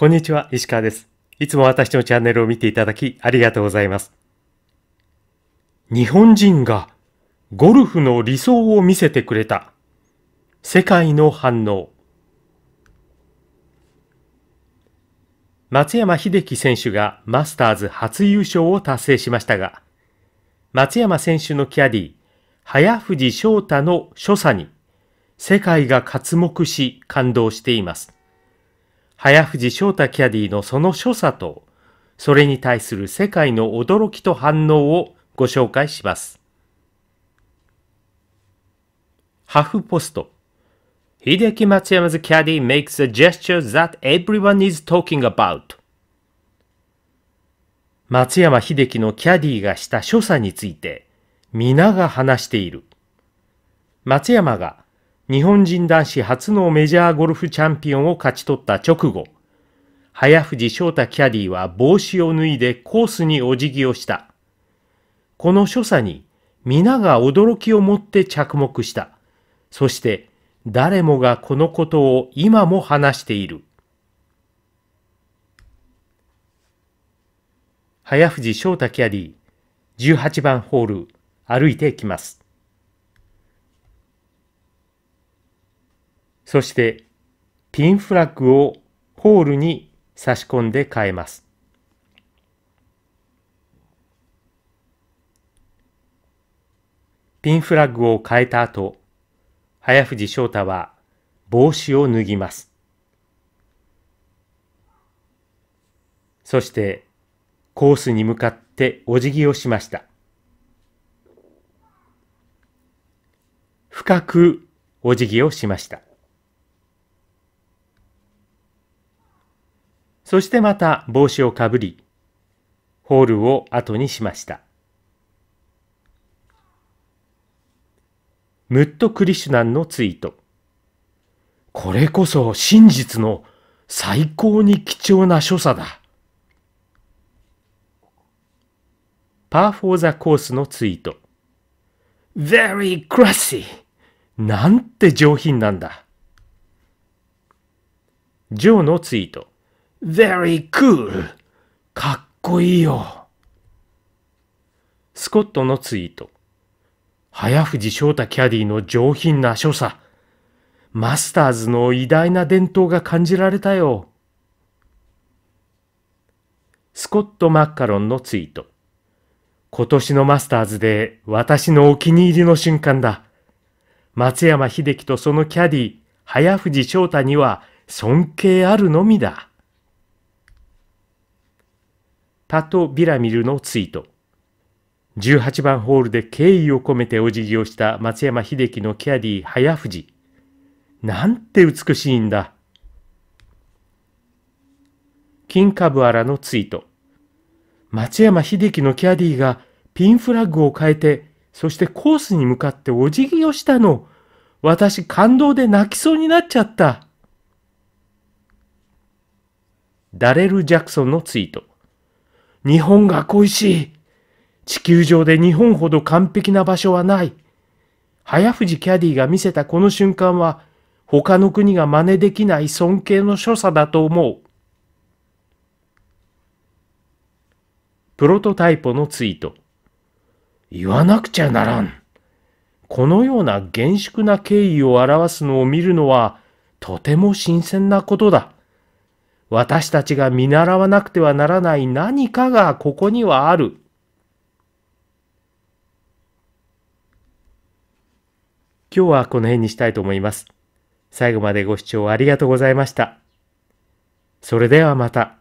こんにちは、石川です。いつも私のチャンネルを見ていただきありがとうございます。日本人がゴルフの理想を見せてくれた。世界の反応。松山英樹選手がマスターズ初優勝を達成しましたが、松山選手のキャディ早藤翔太の所作に世界が刮目し感動しています。早藤翔太キャディのその所作と、それに対する世界の驚きと反応をご紹介します。ハフポスト。秀樹松山 's キャディ makes a gesture that everyone is talking about. 松山秀樹のキャディがした所作について、皆が話している。松山が日本人男子初のメジャーゴルフチャンピオンを勝ち取った直後、早藤翔太キャディは帽子を脱いでコースにお辞儀をした。この所作に皆が驚きを持って着目した。そして誰もがこのことを今も話している。早藤翔太キャディ、18番ホール、歩いていきます。そしてピンフラッグをホールに差し込んで変えます。ピンフラッグを変えた後、早藤翔太は帽子を脱ぎます。そしてコースに向かってお辞儀をしました。深くお辞儀をしました。そしてまた帽子をかぶり、ホールを後にしました。ムット・クリシュナンのツイート。これこそ真実の最高に貴重な所作だ。パーフォーザコースのツイート。Very classy! なんて上品なんだ。ジョーのツイート。very cool! かっこいいよ。スコットのツイート。早藤翔太キャディの上品な所作。マスターズの偉大な伝統が感じられたよ。スコット・マッカロンのツイート。今年のマスターズで私のお気に入りの瞬間だ。松山英樹とそのキャディ、早藤翔太には尊敬あるのみだ。タト・ビラミルのツイート。18番ホールで敬意を込めてお辞儀をした松山英樹のキャディー早藤。なんて美しいんだ。金カブアラのツイート。松山英樹のキャディーがピンフラッグを変えて、そしてコースに向かってお辞儀をしたの。私感動で泣きそうになっちゃった。ダレル・ジャクソンのツイート。日本が恋しい。地球上で日本ほど完璧な場所はない。早藤キャディが見せたこの瞬間は、他の国が真似できない尊敬の所作だと思う。プロトタイプのツイート。言わなくちゃならん。このような厳粛な敬意を表すのを見るのは、とても新鮮なことだ。私たちが見習わなくてはならない何かがここにはある。今日はこの辺にしたいと思います。最後までご視聴ありがとうございました。それではまた。